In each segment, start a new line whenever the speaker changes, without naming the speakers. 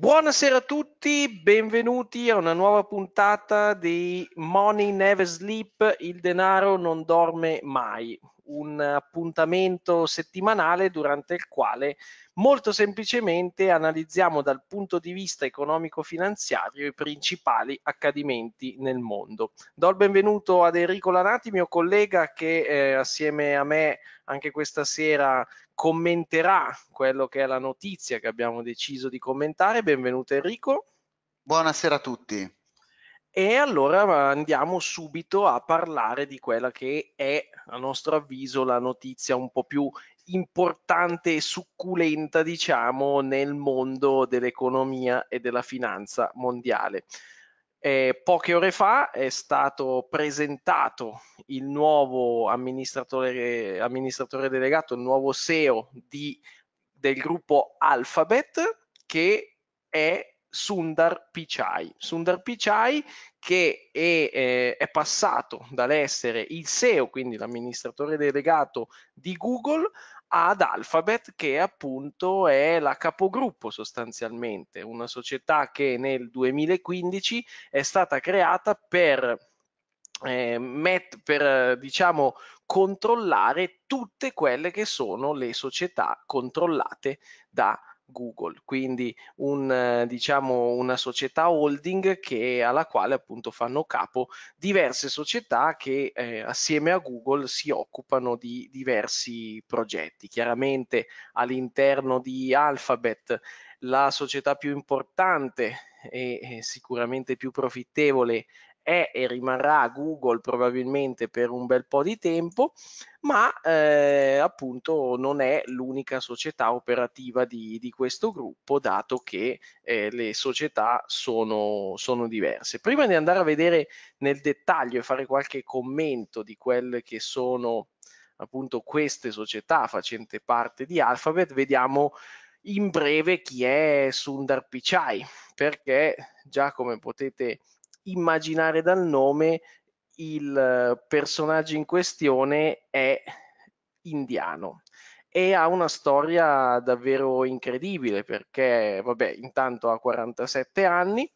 Buonasera a tutti, benvenuti a una nuova puntata di Money Never Sleep, il denaro non dorme mai, un appuntamento settimanale durante il quale molto semplicemente analizziamo dal punto di vista economico-finanziario i principali accadimenti nel mondo. Do il benvenuto ad Enrico Lanati, mio collega che eh, assieme a me anche questa sera commenterà quello che è la notizia che abbiamo deciso di commentare. Benvenuto Enrico.
Buonasera a tutti.
E allora andiamo subito a parlare di quella che è, a nostro avviso, la notizia un po' più importante e succulenta, diciamo, nel mondo dell'economia e della finanza mondiale. Eh, poche ore fa è stato presentato il nuovo amministratore, amministratore delegato, il nuovo SEO di, del gruppo Alphabet che è Sundar Pichai. Sundar Pichai che è, eh, è, passato dall'essere il SEO, quindi l'amministratore delegato di Google, ad Alphabet, che appunto è la capogruppo sostanzialmente, una società che nel 2015 è stata creata per, eh, met, per diciamo, controllare tutte quelle che sono le società controllate da Google. Google, quindi un, diciamo, una società holding che, alla quale appunto fanno capo diverse società che eh, assieme a Google si occupano di diversi progetti. Chiaramente all'interno di Alphabet la società più importante e sicuramente più profittevole è e rimarrà Google probabilmente per un bel po' di tempo, ma eh, appunto non è l'unica società operativa di, di questo gruppo, dato che eh, le società sono, sono, diverse. Prima di andare a vedere nel dettaglio e fare qualche commento di quelle che sono appunto queste società facente parte di Alphabet, vediamo in breve chi è Sundar Pichai, perché già come potete immaginare dal nome il eh, personaggio in questione è indiano e ha una storia davvero incredibile perché, vabbè, intanto ha 47 anni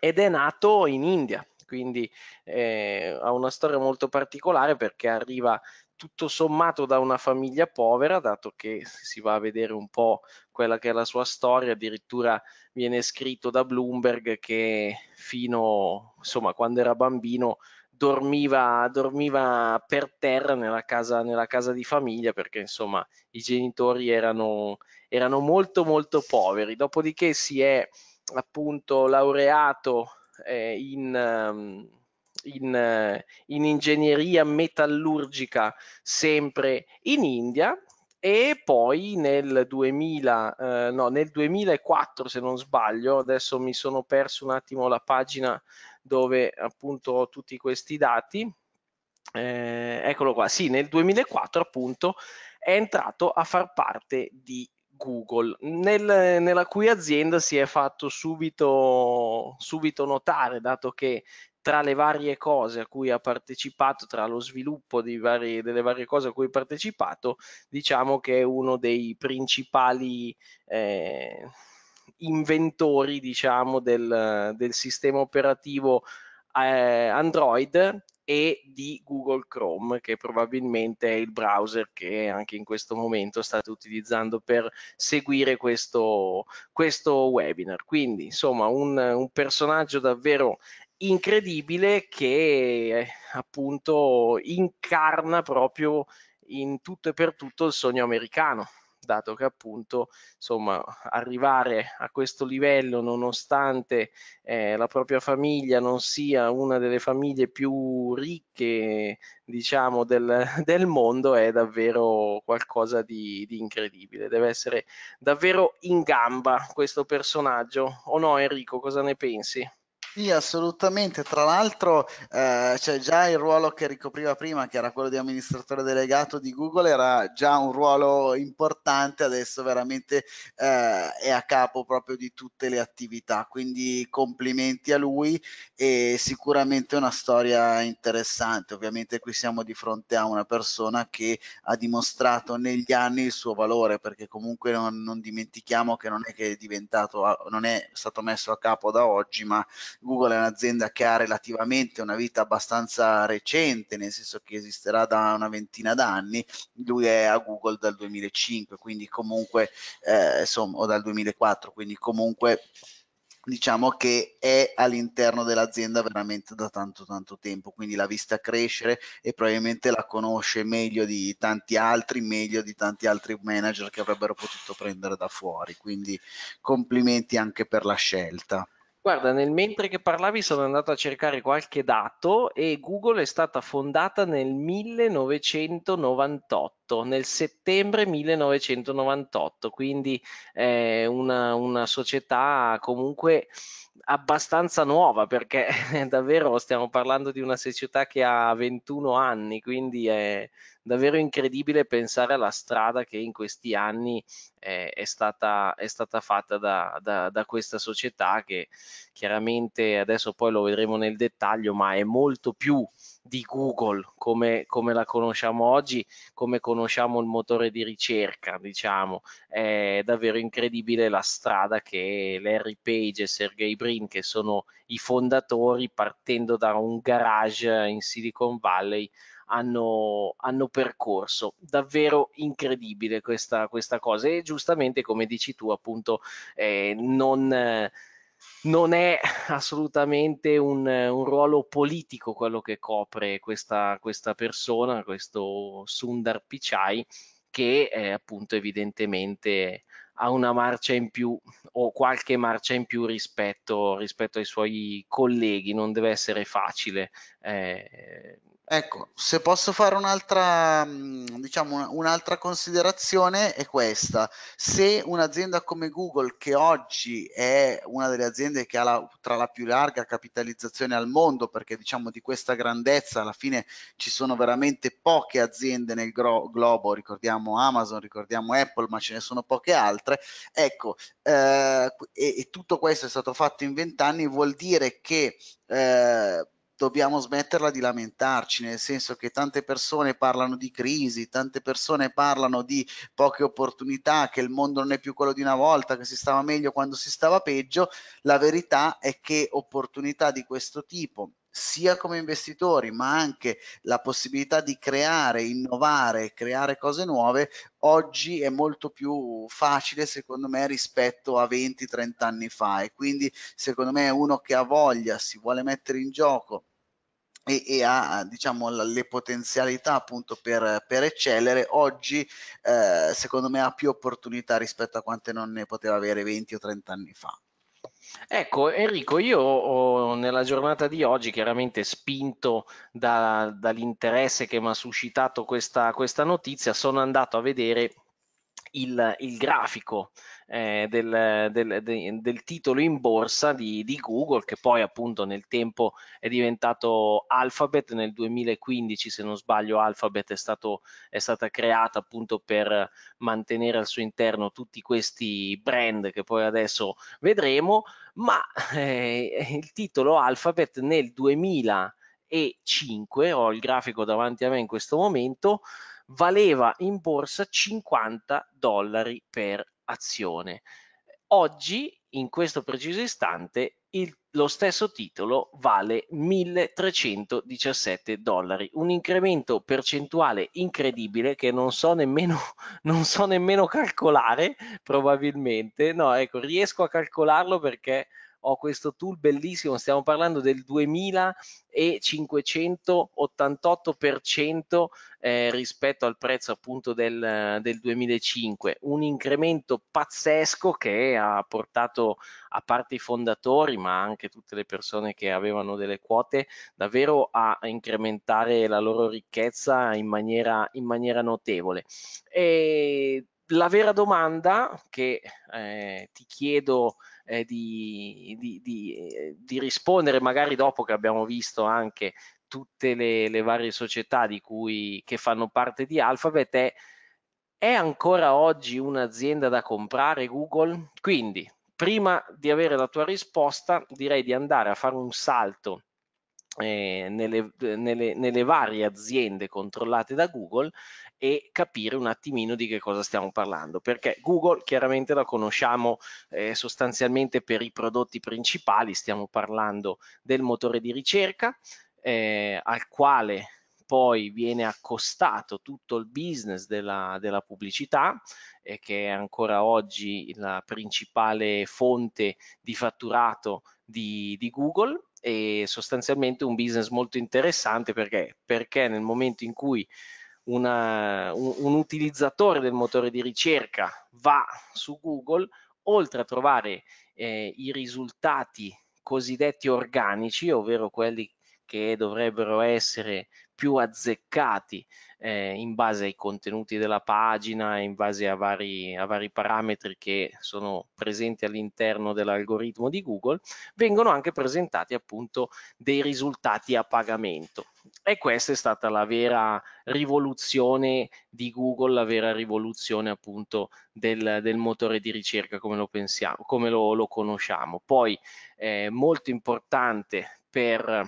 ed è nato in India, quindi eh, ha una storia molto particolare perché arriva tutto sommato da una famiglia povera, dato che si va a vedere un po' quella che è la sua storia, addirittura viene scritto da Bloomberg che fino, insomma, quando era bambino dormiva, dormiva per terra nella casa, nella casa, di famiglia perché insomma i genitori erano, erano molto molto poveri. Dopodiché si è appunto laureato eh, in... Um, in, in ingegneria metallurgica sempre in India e poi nel, 2000, eh, no, nel 2004 se non sbaglio, adesso mi sono perso un attimo la pagina dove appunto ho tutti questi dati, eh, eccolo qua, sì nel 2004 appunto è entrato a far parte di Google, nel, nella cui azienda si è fatto subito, subito notare, dato che tra le varie cose a cui ha partecipato, tra lo sviluppo vari, delle varie cose a cui ha partecipato, diciamo che è uno dei principali eh, inventori diciamo, del, del, sistema operativo eh, Android e di Google Chrome, che probabilmente è il browser che anche in questo momento state utilizzando per seguire questo, questo webinar. Quindi, insomma, un, un personaggio davvero incredibile che appunto incarna proprio in tutto e per tutto il sogno americano dato che appunto insomma arrivare a questo livello nonostante eh, la propria famiglia non sia una delle famiglie più ricche diciamo del, del mondo è davvero qualcosa di, di, incredibile deve essere davvero in gamba questo personaggio o no Enrico cosa ne pensi?
Sì, assolutamente. Tra l'altro, eh, cioè già il ruolo che ricopriva prima, che era quello di amministratore delegato di Google, era già un ruolo importante, adesso veramente eh, è a capo proprio di tutte le attività. Quindi complimenti a lui e sicuramente una storia interessante. Ovviamente qui siamo di fronte a una persona che ha dimostrato negli anni il suo valore, perché comunque non, non dimentichiamo che non è che è diventato, non è stato messo a capo da oggi, ma Google è un'azienda che ha relativamente una vita abbastanza recente, nel senso che esisterà da una ventina d'anni, lui è a Google dal 2005, quindi comunque, eh, insomma, o dal 2004, quindi comunque diciamo che è all'interno dell'azienda veramente da tanto tanto tempo, quindi l'ha vista crescere e probabilmente la conosce meglio di tanti altri, meglio di tanti altri manager che avrebbero potuto prendere da fuori, quindi complimenti anche per la scelta.
Guarda, nel mentre che parlavi sono andato a cercare qualche dato e Google è stata fondata nel 1998 Esatto, nel settembre 1998, quindi è eh, una, una, società comunque abbastanza nuova perché davvero stiamo parlando di una società che ha 21 anni, quindi è davvero incredibile pensare alla strada che in questi anni eh, è, stata, è stata fatta da, da, da questa società che chiaramente adesso poi lo vedremo nel dettaglio, ma è molto più di Google come, come, la conosciamo oggi, come conosciamo il motore di ricerca, diciamo, è davvero incredibile la strada che Larry Page e Sergey Brin, che sono i fondatori, partendo da un garage in Silicon Valley, hanno, hanno percorso. Davvero incredibile questa, questa, cosa e giustamente, come dici tu, appunto, eh, non... Eh, non è assolutamente un, un, ruolo politico quello che copre questa, questa persona, questo Sundar Pichai, che eh, appunto evidentemente ha una marcia in più o qualche marcia in più rispetto, rispetto ai suoi colleghi, non deve essere facile eh...
Ecco, se posso fare un'altra, mm, diciamo, un'altra considerazione è questa. Se un'azienda come Google, che oggi è una delle aziende che ha la, tra la più larga capitalizzazione al mondo, perché diciamo di questa grandezza alla fine ci sono veramente poche aziende nel gro- globo, ricordiamo Amazon, ricordiamo Apple, ma ce ne sono poche altre, ecco, eh, e, e tutto questo è stato fatto in vent'anni, vuol dire che... Eh, dobbiamo smetterla di lamentarci, nel senso che tante persone parlano di crisi, tante persone parlano di poche opportunità, che il mondo non è più quello di una volta, che si stava meglio quando si stava peggio. La verità è che opportunità di questo tipo sia come investitori, ma anche la possibilità di creare, innovare, creare cose nuove, oggi è molto più facile secondo me rispetto a 20-30 anni fa e quindi secondo me uno che ha voglia, si vuole mettere in gioco e, e, ha diciamo le potenzialità appunto per, per eccellere oggi eh, secondo me ha più opportunità rispetto a quante non ne poteva avere 20 o 30 anni fa
Ecco Enrico, io ho, nella giornata di oggi, chiaramente spinto da- dall'interesse che mi ha suscitato questa, questa notizia, sono andato a vedere il, il grafico eh, del, del, de, del, titolo in borsa di, di, Google che poi appunto nel tempo è diventato Alphabet nel 2015 se non sbaglio Alphabet è, stato, è stata creata appunto per mantenere al suo interno tutti questi brand che poi adesso vedremo ma eh, il titolo Alphabet nel 2000 e 5, ho il grafico davanti a me in questo momento, valeva in borsa 50 dollari per azione. Oggi, in questo preciso istante, il, lo stesso titolo vale 1317 dollari, un incremento percentuale incredibile che non so nemmeno, non so nemmeno calcolare probabilmente, no ecco riesco a calcolarlo perché ho questo tool bellissimo, stiamo parlando del 2588% eh, rispetto al prezzo appunto del, del 2005, un incremento pazzesco che ha portato a parte i fondatori ma anche tutte le persone che avevano delle quote davvero a incrementare la loro ricchezza in maniera, in maniera notevole. E la vera domanda che eh, ti chiedo eh, di, di, di, eh, di, rispondere magari dopo che abbiamo visto anche tutte le, le varie società cui, che fanno parte di Alphabet è è ancora oggi un'azienda da comprare Google? Quindi prima di avere la tua risposta direi di andare a fare un salto eh, nelle, nelle, nelle, varie aziende controllate da Google e capire un attimino di che cosa stiamo parlando, perché Google chiaramente la conosciamo eh, sostanzialmente per i prodotti principali, stiamo parlando del motore di ricerca eh, al quale poi viene accostato tutto il business della, della pubblicità, eh, che è ancora oggi la principale fonte di fatturato di, di Google e sostanzialmente un business molto interessante perché, perché nel momento in cui una, un, un utilizzatore del motore di ricerca va su Google, oltre a trovare eh, i risultati cosiddetti organici, ovvero quelli che dovrebbero essere più azzeccati eh, in base ai contenuti della pagina, in base a vari, a vari parametri che sono presenti all'interno dell'algoritmo di Google, vengono anche presentati appunto dei risultati a pagamento. E questa è stata la vera rivoluzione di Google, la vera rivoluzione appunto del, del motore di ricerca come lo pensiamo, come lo, lo conosciamo. Poi eh, molto importante per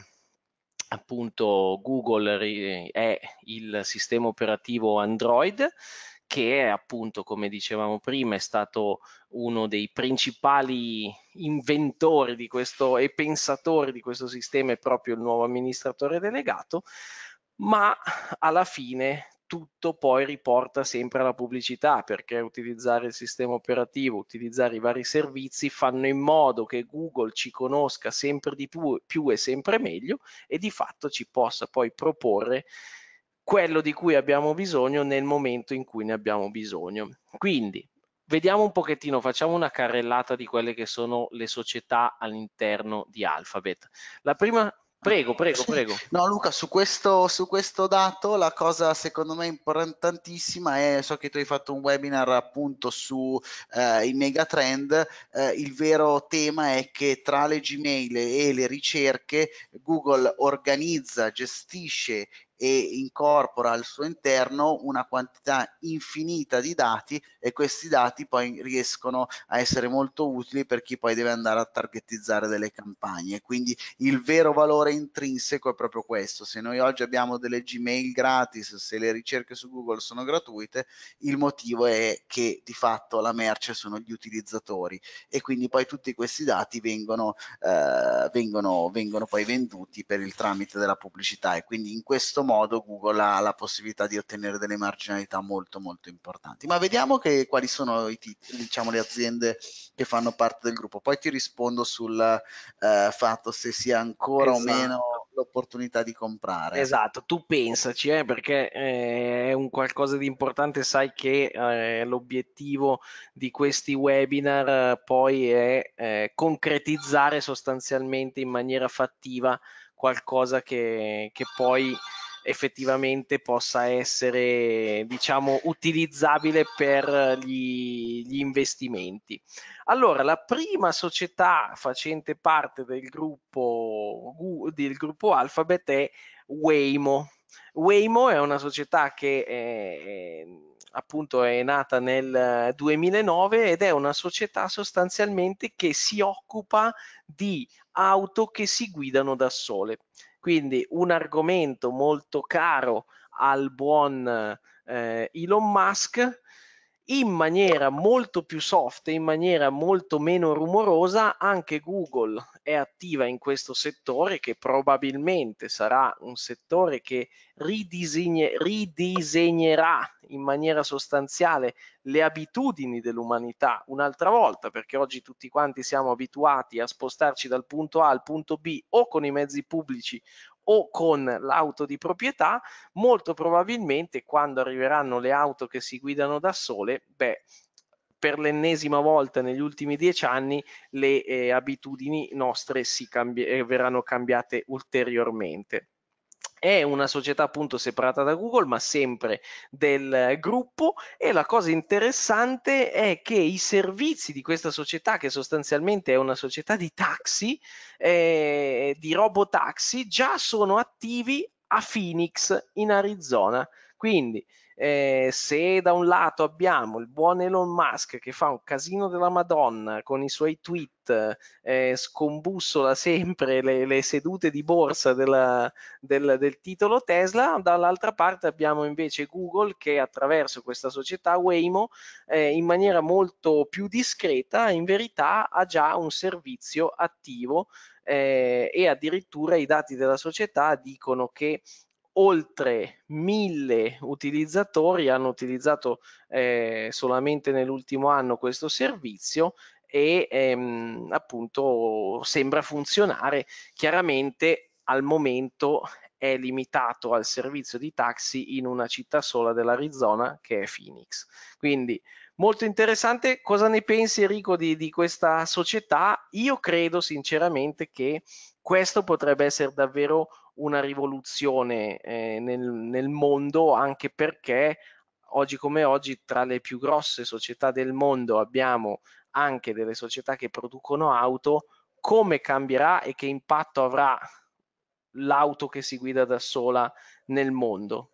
appunto Google è il sistema operativo Android che è appunto come dicevamo prima è stato uno dei principali inventori di questo e pensatori di questo sistema è proprio il nuovo amministratore delegato ma alla fine tutto poi riporta sempre alla pubblicità perché utilizzare il sistema operativo, utilizzare i vari servizi fanno in modo che Google ci conosca sempre di più, più e sempre meglio e di fatto ci possa poi proporre quello di cui abbiamo bisogno nel momento in cui ne abbiamo bisogno. Quindi vediamo un pochettino, facciamo una carrellata di quelle che sono le società all'interno di Alphabet. La prima Prego, prego, prego.
No, Luca, su questo, su questo, dato la cosa secondo me importantissima è, so che tu hai fatto un webinar appunto sui eh, megatrend, eh, il vero tema è che tra le Gmail e le ricerche Google organizza, gestisce e incorpora al suo interno una quantità infinita di dati e questi dati poi riescono a essere molto utili per chi poi deve andare a targetizzare delle campagne. Quindi il vero valore intrinseco è proprio questo. Se noi oggi abbiamo delle Gmail gratis, se le ricerche su Google sono gratuite, il motivo è che di fatto la merce sono gli utilizzatori e quindi poi tutti questi dati vengono, eh, vengono, vengono poi venduti per il tramite della pubblicità e quindi in questo modo Google ha la possibilità di ottenere delle marginalità molto molto importanti. Ma vediamo che, quali sono i, titoli, diciamo, le aziende che fanno parte del gruppo. Poi ti rispondo sul eh, fatto se sia ancora esatto. o meno l'opportunità di comprare. Esatto,
tu pensaci eh, perché eh, è un qualcosa di importante, sai che eh, l'obiettivo di questi webinar eh, poi è eh, concretizzare sostanzialmente in maniera fattiva qualcosa che, che poi effettivamente possa essere diciamo utilizzabile per gli, gli investimenti. Allora, la prima società facente parte del gruppo, del gruppo Alphabet è Waymo. Waymo è una società che è, eh, eh, appunto è nata nel 2009 ed è una società sostanzialmente che si occupa di auto che si guidano da sole. Quindi un argomento molto caro al buon eh, Elon Musk in maniera molto più soft, in maniera molto meno rumorosa, anche Google è attiva in questo settore che probabilmente sarà un settore che ridisegne, ridisegnerà in maniera sostanziale le abitudini dell'umanità un'altra volta, perché oggi tutti quanti siamo abituati a spostarci dal punto A al punto B o con i mezzi pubblici o con l'auto di proprietà, molto probabilmente quando arriveranno le auto che si guidano da sole, beh, per l'ennesima volta negli ultimi dieci anni le eh, abitudini nostre cambi- eh, verranno cambiate ulteriormente è una società appunto separata da Google, ma sempre del gruppo. E la cosa interessante è che i servizi di questa società, che sostanzialmente è una società di taxi, eh, di robotaxi, già sono attivi a Phoenix in Arizona. Quindi eh, se da un lato abbiamo il buon Elon Musk che fa un casino della Madonna con i suoi tweet, eh, scombussola sempre le, le, sedute di borsa della, del, del titolo Tesla, dall'altra parte abbiamo invece Google che attraverso questa società Waymo eh, in maniera molto più discreta in verità ha già un servizio attivo eh, e addirittura i dati della società dicono che oltre mille utilizzatori hanno utilizzato eh, solamente nell'ultimo anno questo servizio e ehm, appunto sembra funzionare chiaramente al momento è limitato al servizio di taxi in una città sola dell'Arizona che è Phoenix. Quindi molto interessante, cosa ne pensi Enrico di, di questa società? Io credo sinceramente che questo potrebbe essere davvero una rivoluzione eh, nel, nel mondo anche perché oggi come oggi tra le più grosse società del mondo abbiamo anche delle società che producono auto, come cambierà e che impatto avrà l'auto che si guida da
sola nel mondo?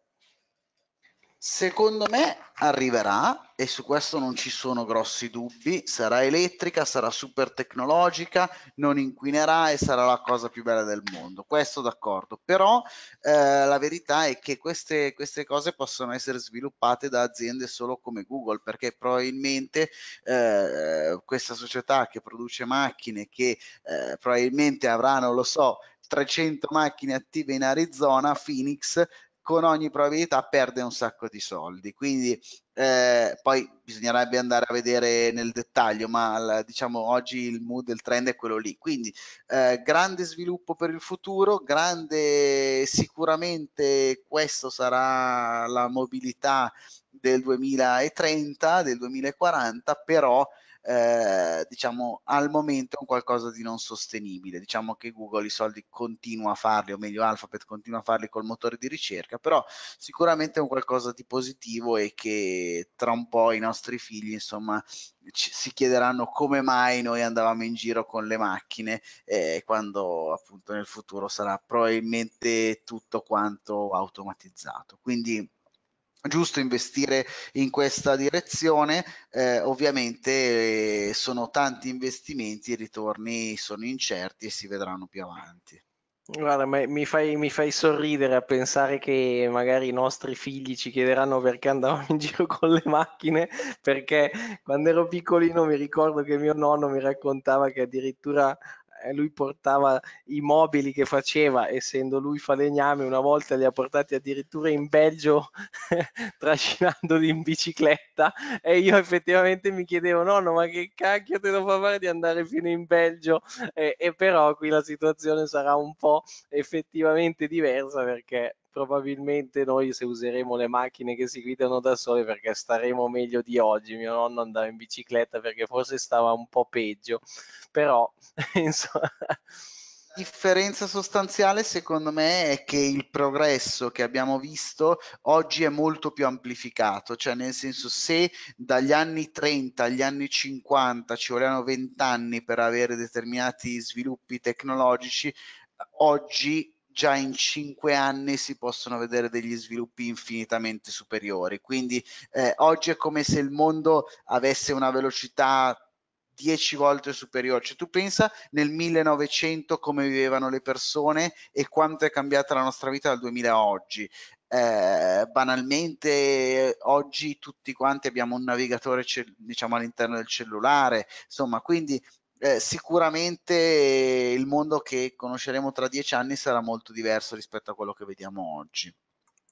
Secondo me arriverà e su questo non ci sono grossi dubbi, sarà elettrica, sarà super tecnologica, non inquinerà e sarà la cosa più bella del mondo, questo d'accordo, però eh, la verità è che queste, queste, cose possono essere sviluppate da aziende solo come Google, perché probabilmente eh, questa società che produce macchine che eh, probabilmente non lo so, 300 macchine attive in Arizona, Phoenix con ogni probabilità perde un sacco di soldi. Quindi eh, poi bisognerebbe andare a vedere nel dettaglio, ma la, diciamo oggi il mood, il trend è quello lì. Quindi eh, grande sviluppo per il futuro, grande sicuramente questo sarà la mobilità del 2030, del 2040, però eh, diciamo al momento è un qualcosa di non sostenibile. Diciamo che Google i soldi continua a farli, o meglio Alphabet continua a farli col motore di ricerca, però sicuramente è un qualcosa di positivo e che tra un po' i nostri figli, insomma, ci, si chiederanno come mai noi andavamo in giro con le macchine eh, quando appunto nel futuro sarà probabilmente tutto quanto automatizzato. Quindi giusto investire in questa direzione, eh, ovviamente eh, sono tanti investimenti, i ritorni sono incerti e si vedranno più avanti.
Guarda, mi fai, mi fai, sorridere a pensare che magari i nostri figli ci chiederanno perché andavamo in giro con le macchine, perché quando ero piccolino mi ricordo che mio nonno mi raccontava che addirittura eh, lui portava i mobili che faceva, essendo lui falegname, una volta li ha portati addirittura in Belgio trascinandoli in bicicletta e io effettivamente mi chiedevo nonno ma che cacchio te lo fa fare di andare fino in Belgio e, e però qui la situazione sarà un po' effettivamente diversa perché probabilmente noi se useremo le macchine che si guidano da sole perché staremo meglio di oggi. Mio nonno andava in bicicletta perché forse stava un po' peggio, però
insomma... La differenza sostanziale secondo me è che il progresso che abbiamo visto oggi è molto più amplificato, cioè nel senso se dagli anni 30 agli anni 50 ci volevano 20 anni per avere determinati sviluppi tecnologici, oggi già in cinque anni si possono vedere degli sviluppi infinitamente superiori. Quindi eh, oggi è come se il mondo avesse una velocità dieci volte superiore. Cioè, tu pensa nel 1900 come vivevano le persone e quanto è cambiata la nostra vita dal 2000 a oggi. Eh, banalmente oggi tutti quanti abbiamo un navigatore diciamo all'interno del cellulare insomma quindi eh, sicuramente il mondo che conosceremo tra dieci anni sarà molto diverso rispetto a quello che vediamo oggi.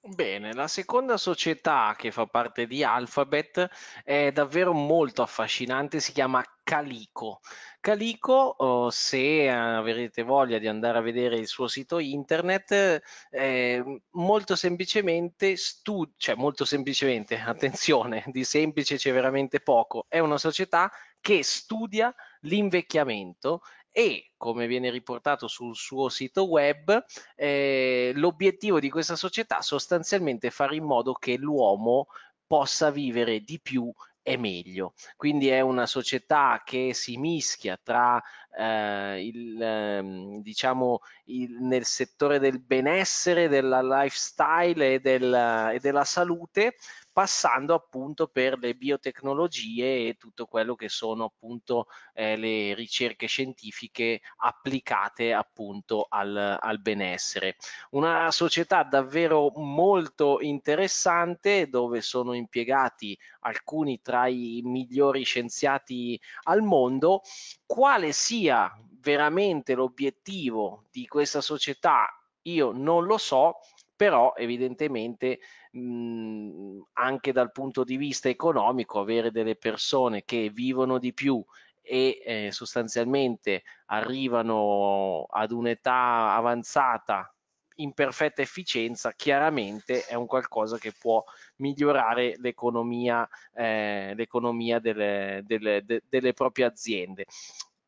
Bene, la seconda società che fa parte di Alphabet è davvero molto affascinante, si chiama Calico. Calico, oh, se eh, avrete voglia di andare a vedere il suo sito internet, eh, molto semplicemente, stu- cioè molto semplicemente, attenzione, di semplice c'è veramente poco, è una società che studia l'invecchiamento e, come viene riportato sul suo sito web, eh, l'obiettivo di questa società sostanzialmente è fare in modo che l'uomo possa vivere di più e meglio. Quindi è una società che si mischia tra eh, il, ehm, diciamo, il, nel settore del benessere, della lifestyle e, del, e della salute, passando appunto per le biotecnologie e tutto quello che sono appunto eh, le ricerche scientifiche applicate appunto al, al, benessere. Una società davvero molto interessante dove sono impiegati alcuni tra i migliori scienziati al mondo, quale sia sia veramente l'obiettivo di questa società io non lo so, però evidentemente mh, mhmm, anche dal punto di vista economico avere delle persone che vivono di più e eh, sostanzialmente arrivano ad un'età avanzata in perfetta efficienza chiaramente è un qualcosa che può migliorare l'economia, eh, l'economia delle, delle, de, delle proprie aziende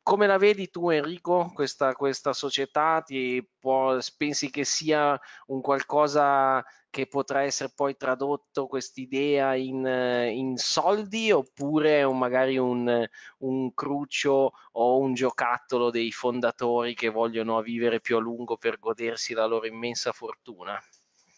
come la vedi tu Enrico, questa, questa società? Ti può, pensi che sia un qualcosa che potrà essere poi tradotto quest'idea in, in soldi oppure magari un, un, cruccio o un giocattolo dei fondatori che vogliono vivere più a lungo per godersi la loro immensa fortuna?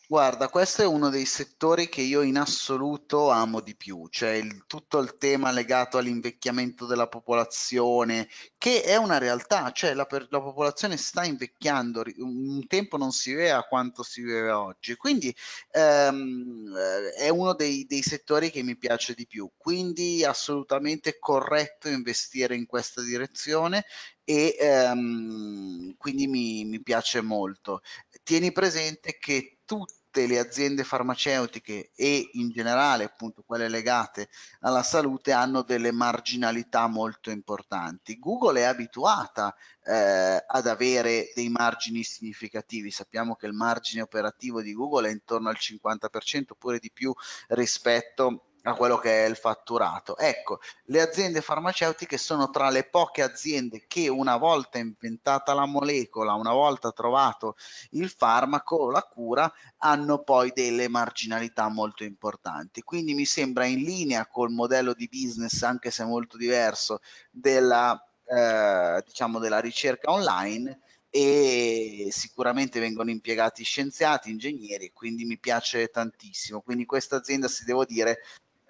Guarda, questo è uno dei settori che io in assoluto amo di più, cioè il- tutto il tema legato all'invecchiamento della popolazione, che è una realtà, cioè la, la popolazione sta invecchiando, un tempo non si viveva quanto si vive oggi, quindi ehm, è uno dei, dei settori che mi piace di più, quindi assolutamente corretto investire in questa direzione e ehm, quindi mi mi piace molto tieni presente che tutte le aziende farmaceutiche e in generale appunto quelle legate alla salute hanno delle marginalità molto importanti. Google è abituata eh, ad avere dei margini significativi, sappiamo che il margine operativo di Google è intorno al 50% oppure di più rispetto a quello che è il fatturato. Ecco, le aziende farmaceutiche sono tra le poche aziende che una volta inventata la molecola, una volta trovato il farmaco la cura, hanno poi delle marginalità molto importanti. Quindi mi sembra in linea col modello di business, anche se molto diverso, della, eh, diciamo della ricerca online e sicuramente vengono impiegati scienziati, ingegneri, quindi mi piace tantissimo. Quindi questa azienda, se devo dire,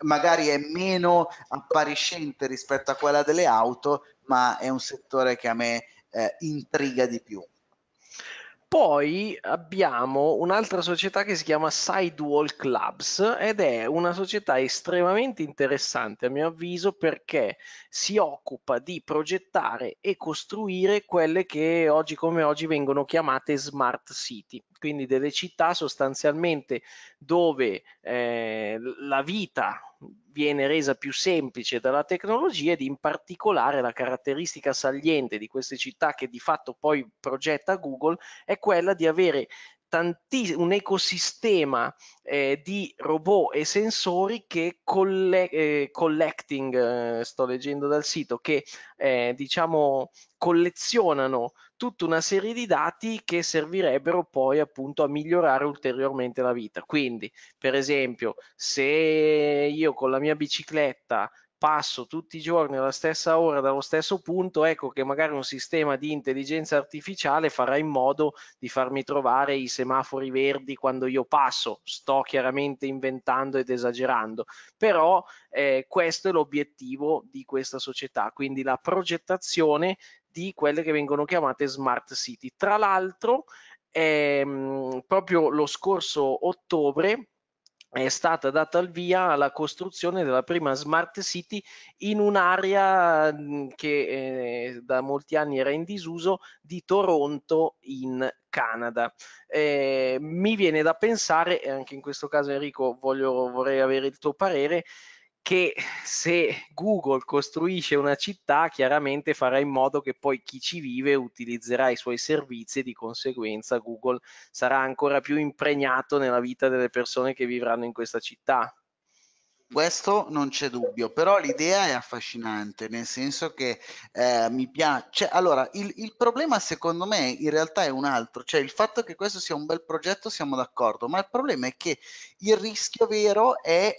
magari è meno appariscente rispetto a quella delle auto, ma è un settore che a me eh, intriga di più. Poi abbiamo
un'altra società che si chiama Sidewalk Labs ed è una società estremamente interessante a mio avviso perché si occupa di progettare e costruire quelle che oggi come oggi vengono chiamate smart city, quindi delle città sostanzialmente dove eh, la vita viene resa più semplice dalla tecnologia ed in particolare la caratteristica saliente di queste città che di fatto poi progetta Google è quella di avere un ecosistema eh, di robot e sensori che colle eh, collecting, eh, sto leggendo dal sito, che eh, diciamo collezionano tutta una serie di dati che servirebbero poi appunto a migliorare ulteriormente la vita. Quindi, per esempio, se io con la mia bicicletta passo tutti i giorni alla stessa ora dallo stesso punto, ecco che magari un sistema di intelligenza artificiale farà in modo di farmi trovare i semafori verdi quando io passo. Sto chiaramente inventando ed esagerando, però eh, questo è l'obiettivo di questa società, quindi la progettazione di quelle che vengono chiamate smart city. Tra l'altro, ehm, proprio lo scorso ottobre è stata data il via alla costruzione della prima smart city in un'area mm, che eh, da molti anni era in disuso di Toronto in Canada. Eh, mi viene da pensare, e anche in questo caso Enrico voglio, vorrei avere il tuo parere, che se Google costruisce una città chiaramente farà in modo che poi chi ci vive utilizzerà i suoi servizi e di conseguenza Google sarà ancora più impregnato
nella vita delle persone che vivranno in questa città. Questo non c'è dubbio, però l'idea è affascinante, nel senso che eh, mi piace. Cioè, allora, il, il, problema secondo me in realtà è un altro, cioè il fatto che questo sia un bel progetto siamo d'accordo, ma il problema è che il rischio vero è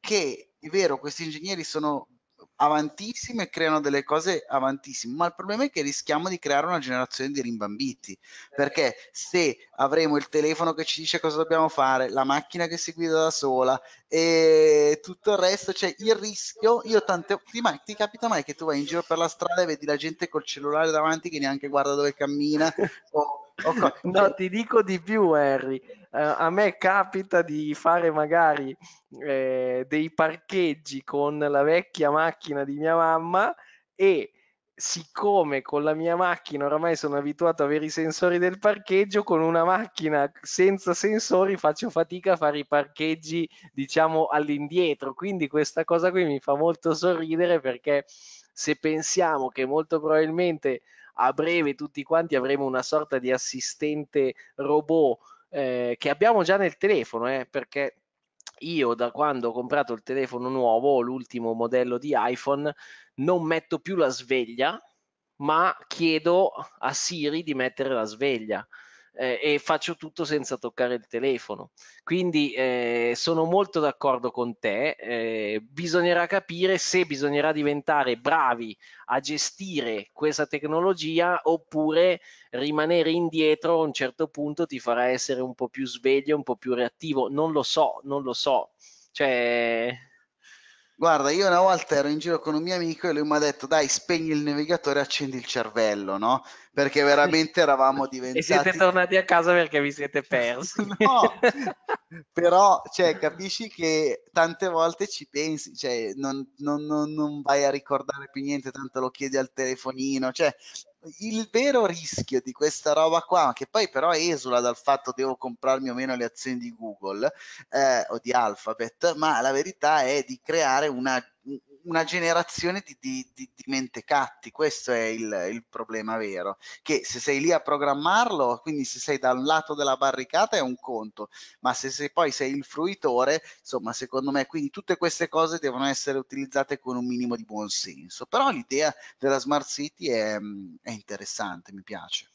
che è vero, questi ingegneri sono avantissime e creano delle cose avantissime, ma il problema è che rischiamo di creare una generazione di rimbambiti, eh. perché se avremo il telefono che ci dice cosa dobbiamo fare, la macchina che si guida da sola e tutto il resto, cioè il rischio, io tante ti, ma, ti capita mai che tu vai in giro per la strada e vedi la gente col cellulare davanti che neanche guarda dove cammina o No, ti dico di più, Harry. Uh, a
me capita di fare magari eh, dei parcheggi con la vecchia macchina di mia mamma e siccome con la mia macchina oramai sono abituato a avere i sensori del parcheggio, con una macchina senza sensori faccio fatica a fare i parcheggi, diciamo, all'indietro. Quindi questa cosa qui mi fa molto sorridere perché se pensiamo che molto probabilmente a breve tutti quanti avremo una sorta di assistente robot eh, che abbiamo già nel telefono, eh, perché io da quando ho comprato il telefono nuovo, l'ultimo modello di iPhone, non metto più la sveglia, ma chiedo a Siri di mettere la sveglia eh, e faccio tutto senza toccare il telefono. Quindi eh, sono molto d'accordo con te, eh, bisognerà capire se bisognerà diventare bravi a gestire questa tecnologia oppure rimanere indietro a un certo punto ti farà essere un po' più sveglio, un po' più reattivo. Non lo so, non lo so. Cioè,
Guarda, io una volta ero in giro con un mio amico e lui mi ha detto, dai, spegni il navigatore e accendi il cervello, no? perché veramente eravamo diventati... E siete tornati a casa perché vi siete persi. no, però cioè, capisci che tante volte ci pensi, cioè, non, non, non, non, vai a ricordare più niente, tanto lo chiedi al telefonino. Cioè, il vero rischio di questa roba qua, che poi però esula dal fatto devo comprarmi o meno le azioni di Google eh, o di Alphabet, ma la verità è di creare una, una generazione di, di, di, di mentecatti, questo è il, il, problema vero, che se sei lì a programmarlo, quindi se sei da un lato della barricata è un conto, ma se sei, poi sei il fruitore, insomma secondo me quindi tutte queste cose devono essere utilizzate con un minimo di buon senso, però l'idea della Smart City è, è interessante, mi piace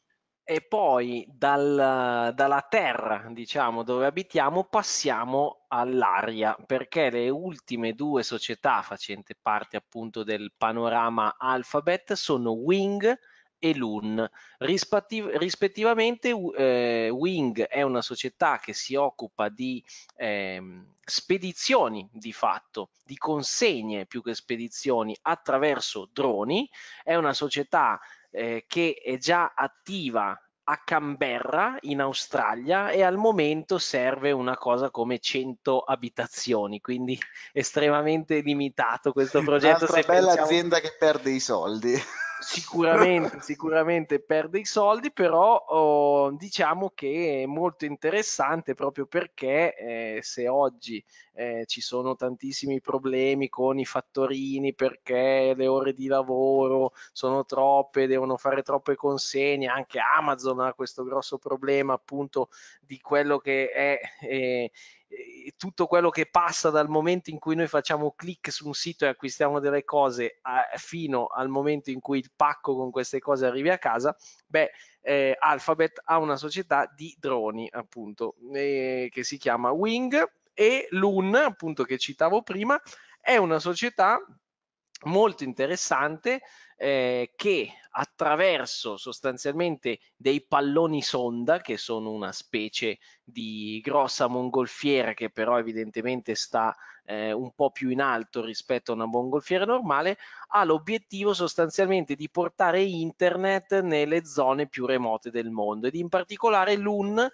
e poi dal, dalla terra, diciamo, dove abitiamo, passiamo all'aria, perché le ultime due società facenti parte appunto del panorama Alphabet sono Wing e Loon. Rispettiv- rispettivamente eh, Wing è una società che si occupa di eh, spedizioni di fatto, di consegne più che spedizioni attraverso droni, è una società eh, che è già attiva a Canberra in Australia e al momento serve una cosa come 100 abitazioni, quindi estremamente limitato
questo progetto. Un'altra bella pensiamo... azienda che perde i soldi
sicuramente,
sicuramente
perde i soldi, però oh, diciamo che è molto interessante proprio perché eh, se oggi eh, ci sono tantissimi problemi con i fattorini perché le ore di lavoro sono troppe, devono fare troppe consegne, anche Amazon ha questo grosso problema appunto di quello che è... Eh, tutto quello che passa dal momento in cui noi facciamo clic su un sito e acquistiamo delle cose a, fino al momento in cui il pacco con queste cose arrivi a casa, beh, eh, Alphabet ha una società di droni, appunto, eh, che si chiama Wing e l'UN, appunto, che citavo prima, è una società molto interessante eh, che attraverso sostanzialmente dei palloni sonda, che sono una specie di grossa mongolfiera che però evidentemente sta eh, un po' più in alto rispetto a una mongolfiera normale, ha l'obiettivo sostanzialmente di portare internet nelle zone più remote del mondo ed in particolare l'UN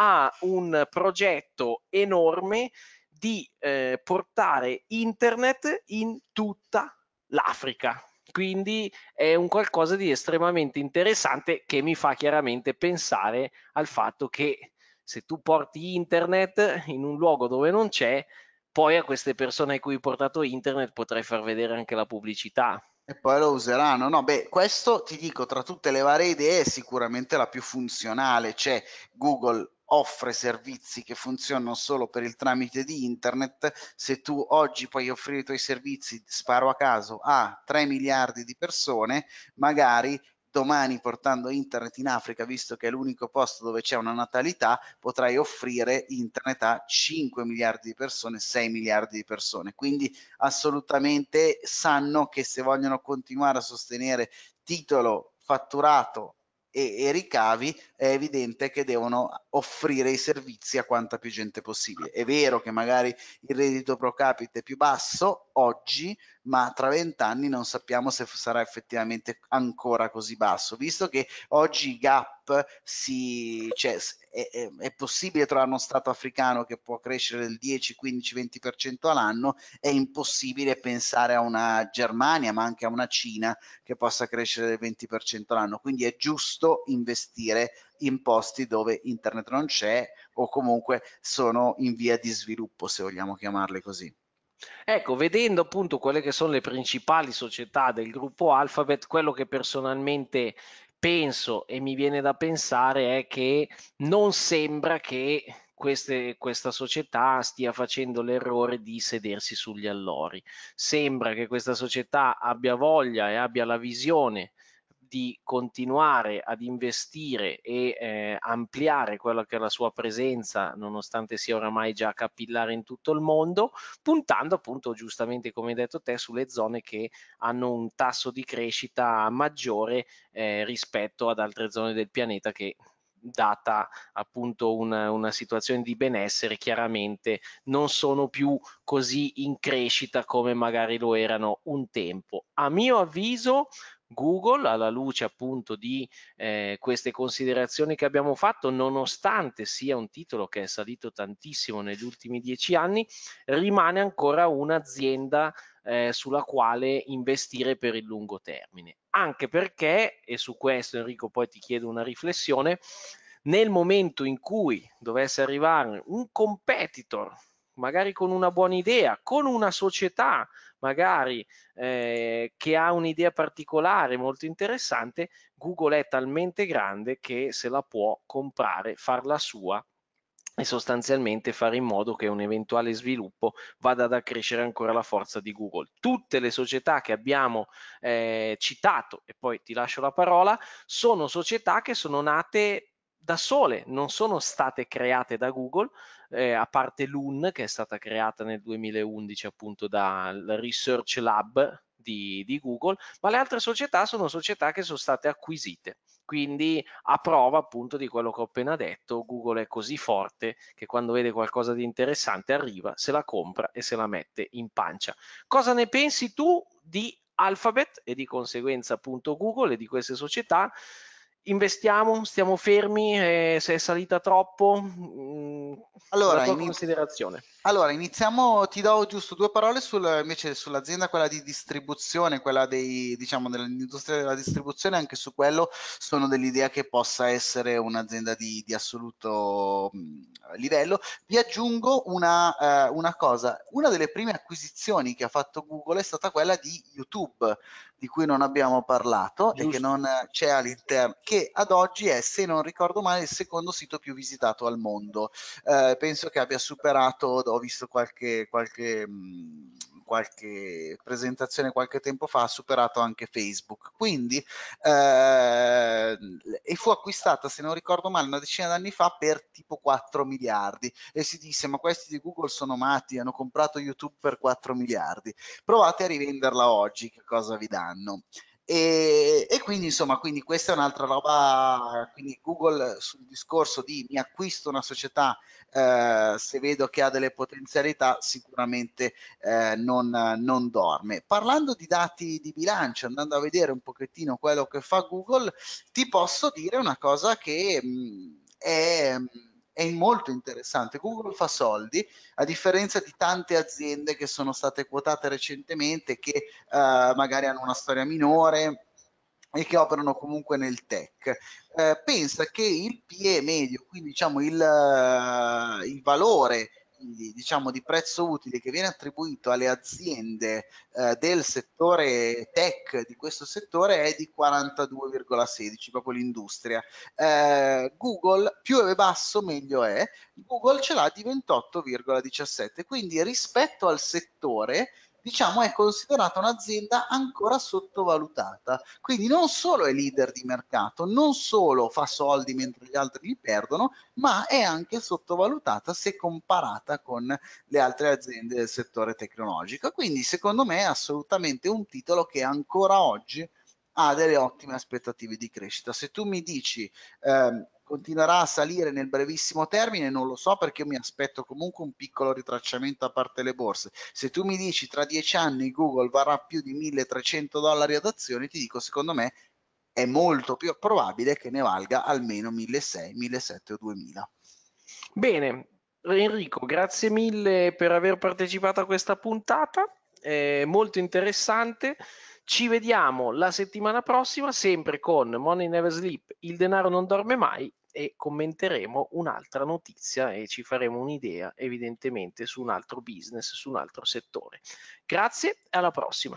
ha un progetto enorme di eh, portare internet in tutta l'Africa quindi è un qualcosa di estremamente interessante che mi fa chiaramente pensare al fatto che se tu porti internet in un luogo dove non c'è, poi a queste persone a cui hai portato internet potrai far vedere
anche la pubblicità. E poi lo useranno. No, beh, questo ti dico, tra tutte le varie idee è sicuramente la più funzionale, C'è Google offre servizi che funzionano solo per il tramite di internet, se tu oggi puoi offrire i tuoi servizi, sparo a caso, a 3 miliardi di persone, magari domani portando internet in Africa, visto che è l'unico posto dove c'è una natalità, potrai offrire internet a 5 miliardi di persone, 6 miliardi di persone. Quindi assolutamente sanno che se vogliono continuare a sostenere titolo fatturato e, e, ricavi, è evidente che devono offrire i servizi a quanta più gente possibile. È vero che magari il reddito pro capite è più basso oggi, ma tra vent'anni non sappiamo se sarà effettivamente ancora così basso, visto che oggi i gap si, cioè, è, è, è, possibile trovare uno Stato africano che può crescere del 10, 15, 20% all'anno, è impossibile pensare a una Germania, ma anche a una Cina che possa crescere del 20% all'anno, quindi è giusto investire in posti dove internet non c'è o comunque sono in via di sviluppo, se vogliamo chiamarle così.
Ecco, vedendo appunto quelle che sono le principali società del gruppo Alphabet, quello che personalmente penso e mi viene da pensare è che non sembra che queste, questa società stia facendo l'errore di sedersi sugli allori. Sembra che questa società abbia voglia e abbia la visione di continuare ad investire e eh, ampliare quella che è la sua presenza, nonostante sia oramai già capillare in tutto il mondo, puntando appunto giustamente, come hai detto te, sulle zone che hanno un tasso di crescita maggiore eh, rispetto ad altre zone del pianeta che data appunto una, una, situazione di benessere, chiaramente non sono più così in crescita come magari lo erano un tempo. A mio avviso, Google alla luce appunto di eh, queste considerazioni che abbiamo fatto, nonostante sia un titolo che è salito tantissimo negli ultimi dieci anni, rimane ancora un'azienda eh, sulla quale investire per il lungo termine. Anche perché, e su questo Enrico poi ti chiedo una riflessione, nel momento in cui dovesse arrivare un competitor, magari con una buona idea, con una società magari eh, che ha un'idea particolare molto interessante, Google è talmente grande che se la può comprare, farla sua e sostanzialmente fare in modo che un eventuale sviluppo vada ad accrescere ancora la forza di Google. Tutte le società che abbiamo eh, citato, e poi ti lascio la parola, sono società che sono nate da sole, non sono state create da Google, eh, a parte l'UN che è stata creata nel 2011 appunto dal Research Lab di, di Google, ma le altre società sono società che sono state acquisite. Quindi a prova appunto di quello che ho appena detto, Google è così forte che quando vede qualcosa di interessante arriva, se la compra e se la mette in pancia. Cosa ne pensi tu di Alphabet e di conseguenza appunto Google e di queste società? investiamo, stiamo fermi, eh, se è salita troppo, mh,
mm, mm, allora, la tua inizi- considerazione. Allora, iniziamo, ti do giusto due parole sul, invece sull'azienda, quella di distribuzione, quella dei, diciamo, dell'industria della distribuzione, anche su quello sono dell'idea che possa essere un'azienda di, di assoluto livello. Vi aggiungo una, eh, una, cosa, una delle prime acquisizioni che ha fatto Google è stata quella di YouTube, di cui non abbiamo parlato e che non c'è all'interno, che ad oggi è, se non ricordo male, il secondo sito più visitato al mondo. Eh, penso che abbia superato visto qualche, qualche, mhmm, qualche, presentazione qualche tempo fa, ha superato anche Facebook. Quindi, eh, e fu acquistata, se non ricordo male, una decina d'anni fa per tipo 4 miliardi. E si disse, ma questi di Google sono matti, hanno comprato YouTube per 4 miliardi. Provate a rivenderla oggi, che cosa vi danno? E, e, quindi insomma quindi questa è un'altra roba quindi Google sul discorso di mi acquisto una società eh, se vedo che ha delle potenzialità sicuramente eh, non, non, dorme parlando di dati di bilancio andando a vedere un pochettino quello che fa Google ti posso dire una cosa che mh, mm, è mh, mm, è molto interessante. Google fa soldi, a differenza di tante aziende che sono state quotate recentemente, che eh, magari hanno una storia minore e che operano comunque nel tech. Eh, pensa che il PE medio, quindi diciamo il, eh, il valore quindi diciamo di prezzo utile che viene attribuito alle aziende eh, del settore tech di questo settore è di 42,16 proprio l'industria eh, Google più è basso meglio è Google ce l'ha di 28,17 quindi rispetto al settore diciamo è considerata un'azienda ancora sottovalutata. Quindi non solo è leader di mercato, non solo fa soldi mentre gli altri li perdono, ma è anche sottovalutata se comparata con le altre aziende del settore tecnologico. Quindi secondo me è assolutamente un titolo che ancora oggi ha delle ottime aspettative di crescita. Se tu mi dici... Ehm, continuerà a salire nel brevissimo termine, non lo so perché mi aspetto comunque un piccolo ritracciamento a parte le borse. Se tu mi dici tra dieci anni Google varrà più di 1300 dollari ad azione, ti dico secondo me è molto più probabile che ne valga almeno 1600, 1700 o 2000. Bene,
Enrico, grazie mille per aver partecipato a questa puntata, è molto interessante. Ci vediamo la settimana prossima, sempre con Money Never Sleep, il denaro non dorme mai e commenteremo un'altra notizia e ci faremo un'idea evidentemente su un altro business, su un altro settore. Grazie e alla prossima.